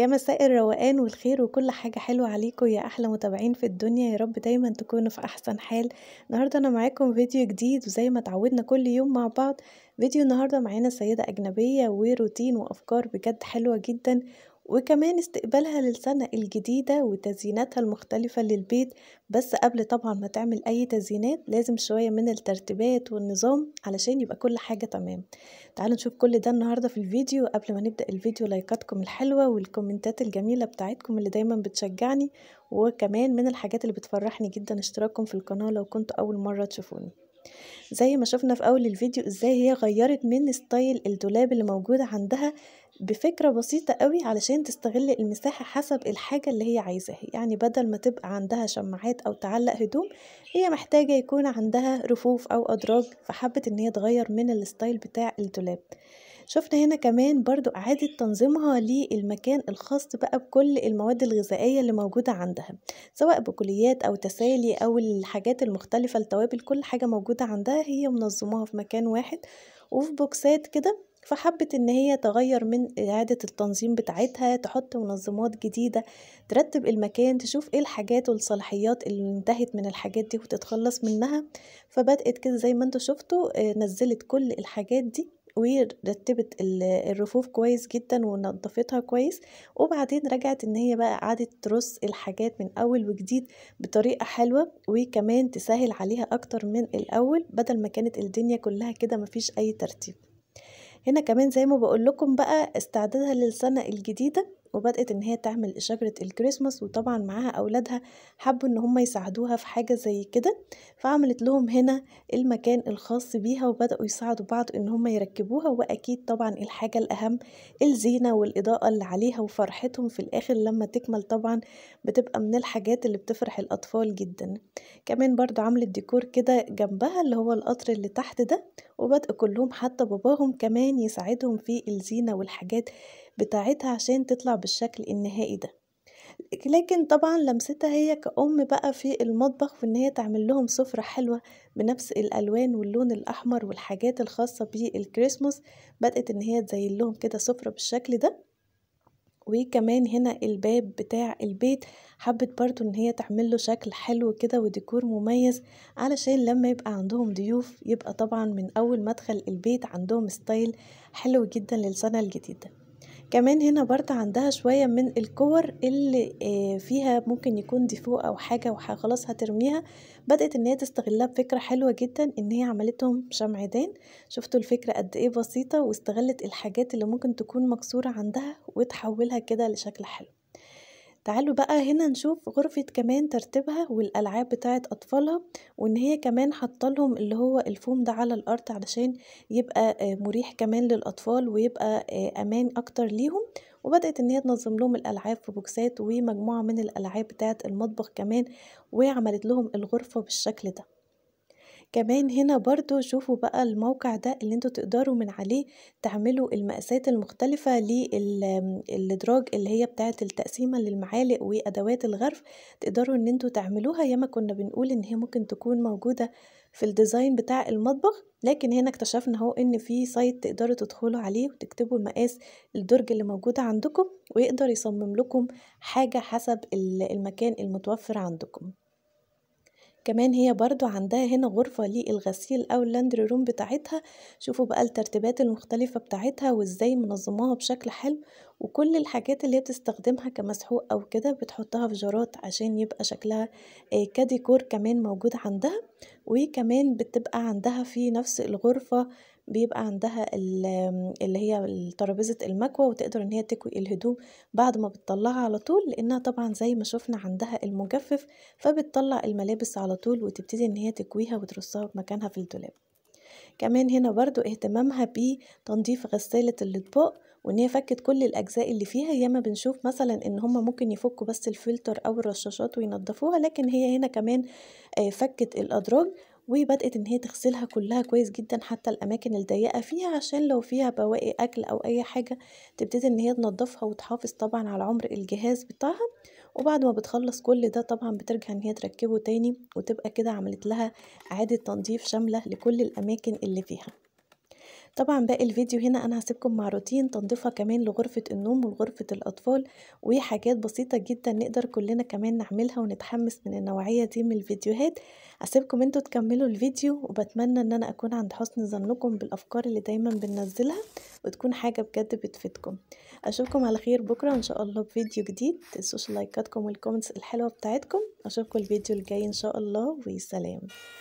يا مساء الروقان والخير وكل حاجة حلوة عليكم يا أحلى متابعين في الدنيا يا رب دايما تكونوا في أحسن حال النهاردة أنا معاكم فيديو جديد وزي ما اتعودنا كل يوم مع بعض فيديو النهاردة معانا سيدة أجنبية وروتين وأفكار بجد حلوة جدا وكمان استقبالها للسنة الجديدة وتزييناتها المختلفة للبيت بس قبل طبعا ما تعمل أي تزيينات لازم شوية من الترتيبات والنظام علشان يبقى كل حاجة تمام تعالوا نشوف كل ده النهاردة في الفيديو قبل ما نبدأ الفيديو لايكاتكم الحلوة والكومنتات الجميلة بتاعتكم اللي دايما بتشجعني وكمان من الحاجات اللي بتفرحني جدا اشتراككم في القناة لو كنتوا أول مرة تشوفوني زي ما شفنا في اول الفيديو ازاي هي غيرت من ستايل الدولاب اللي موجود عندها بفكرة بسيطة قوي علشان تستغل المساحة حسب الحاجة اللي هي عايزاها يعني بدل ما تبقى عندها شماعات أو تعلق هدوم هي محتاجة يكون عندها رفوف أو أدراج فحبت إن هي تغير من الستايل بتاع الدولاب شفنا هنا كمان برضو إعادة تنظيمها للمكان الخاص بقى بكل المواد الغذائية اللي موجودة عندها سواء بكليات أو تسالي أو الحاجات المختلفة التوابل كل حاجة موجودة عندها هي منظماها في مكان واحد وفي بوكسات كده فحبت ان هي تغير من اعادة التنظيم بتاعتها تحط منظمات جديدة ترتب المكان تشوف ايه الحاجات والصلاحيات اللي انتهت من الحاجات دي وتتخلص منها فبدأت كده زي ما انتوا شفتوا آه، نزلت كل الحاجات دي ورتبت الرفوف كويس جدا ونظفتها كويس وبعدين رجعت ان هي بقى قعدت ترص الحاجات من اول وجديد بطريقه حلوه وكمان تسهل عليها اكتر من الاول بدل ما كانت الدنيا كلها كده مفيش اي ترتيب هنا كمان زي ما بقول لكم بقى استعدادها للسنة الجديدة وبدأت إن هي تعمل شجرة الكريسماس وطبعا معاها أولادها حبوا إن هم يساعدوها في حاجة زي كده فعملت لهم هنا المكان الخاص بيها وبدأوا يساعدوا بعض إن هم يركبوها وأكيد طبعا الحاجة الأهم الزينة والإضاءة اللي عليها وفرحتهم في الآخر لما تكمل طبعا بتبقى من الحاجات اللي بتفرح الأطفال جدا كمان برضو عملت ديكور كده جنبها اللي هو القطر اللي تحت ده وبدأ كلهم حتى باباهم كمان يساعدهم في الزينة والحاجات بتاعتها عشان تطلع بالشكل النهائي ده لكن طبعا لمستها هي كأم بقى في المطبخ وإن هي تعمل لهم سفرة حلوة بنفس الألوان واللون الأحمر والحاجات الخاصة بالكريسماس بدأت إن هي تزين لهم كده سفرة بالشكل ده وكمان هنا الباب بتاع البيت حبت برضو ان هي تعمل له شكل حلو كده وديكور مميز علشان لما يبقى عندهم ضيوف يبقى طبعا من اول مدخل البيت عندهم ستايل حلو جدا للسنة الجديدة كمان هنا برضه عندها شوية من الكور اللي آه، فيها ممكن يكون ديفو أو حاجة وخلاص هترميها بدأت إن هي تستغلها بفكرة حلوة جدا إن هي عملتهم شمعدان شفتوا الفكرة قد إيه بسيطة واستغلت الحاجات اللي ممكن تكون مكسورة عندها وتحولها كده لشكل حلو تعالوا بقى هنا نشوف غرفة كمان ترتيبها والألعاب بتاعت أطفالها وإن هي كمان حطلهم اللي هو الفوم ده على الأرض علشان يبقى آه، مريح كمان للأطفال ويبقى آه، أمان أكتر ليهم وبدأت إن هي تنظم لهم الألعاب في بوكسات ومجموعة من الألعاب بتاعت المطبخ كمان وعملت لهم الغرفة بالشكل ده كمان هنا برضو شوفوا بقى الموقع ده اللي انتوا تقدروا من عليه تعملوا المقاسات المختلفة للدراج اللي هي بتاعة التقسيمة للمعالق وأدوات الغرف تقدروا ان انتوا تعملوها ياما كنا بنقول ان هي ممكن تكون موجودة في الديزاين بتاع المطبخ لكن هنا اكتشفنا اهو ان في سايت تقدروا تدخلوا عليه وتكتبوا المقاس الدرج اللي موجودة عندكم ويقدر يصمم لكم حاجة حسب المكان المتوفر عندكم كمان هي برضو عندها هنا غرفة للغسيل أو اللاندري روم بتاعتها شوفوا بقى الترتيبات المختلفة بتاعتها وازاي منظماها بشكل حلو وكل الحاجات اللي بتستخدمها كمسحوق او كده بتحطها في جارات عشان يبقى شكلها آه، كديكور كمان موجود عندها وكمان بتبقى عندها في نفس الغرفة بيبقى عندها اللي هي الترابيزة المكوى وتقدر ان هي تكوي الهدوم بعد ما بتطلعها على طول لانها طبعا زي ما شفنا عندها المجفف فبتطلع الملابس على طول وتبتدي ان هي تكويها وترصها في مكانها في الدولاب كمان هنا برضو اهتمامها بتنظيف غسالة الاطباق وان هي فكت كل الاجزاء اللي فيها ياما بنشوف مثلا ان هم ممكن يفكوا بس الفلتر او الرشاشات وينضفوها لكن هي هنا كمان آه، فكت الادراج وبدأت إن هي تغسلها كلها كويس جدا حتى الأماكن الضيقة فيها عشان لو فيها بواقي أكل أو أي حاجة تبتدي إن هي تنضفها وتحافظ طبعا على عمر الجهاز بتاعها وبعد ما بتخلص كل ده طبعا بترجع إن هي تركبه تاني وتبقى كده عملت لها إعادة تنظيف شاملة لكل الأماكن اللي فيها طبعا باقي الفيديو هنا انا هسيبكم مع روتين تنظيفها كمان لغرفة النوم ولغرفة الاطفال وحاجات بسيطة جدا نقدر كلنا كمان نعملها ونتحمس من النوعية دي من الفيديوهات هسيبكم انتوا تكملوا الفيديو وبتمنى ان انا اكون عند حسن ظنكم بالافكار اللي دايما بننزلها وتكون حاجة بجد بتفيدكم اشوفكم على خير بكرة ان شاء الله بفيديو جديد تنسوش لايكاتكم والكومنتس الحلوة بتاعتكم اشوفكم الفيديو الجاي ان شاء الله وسلام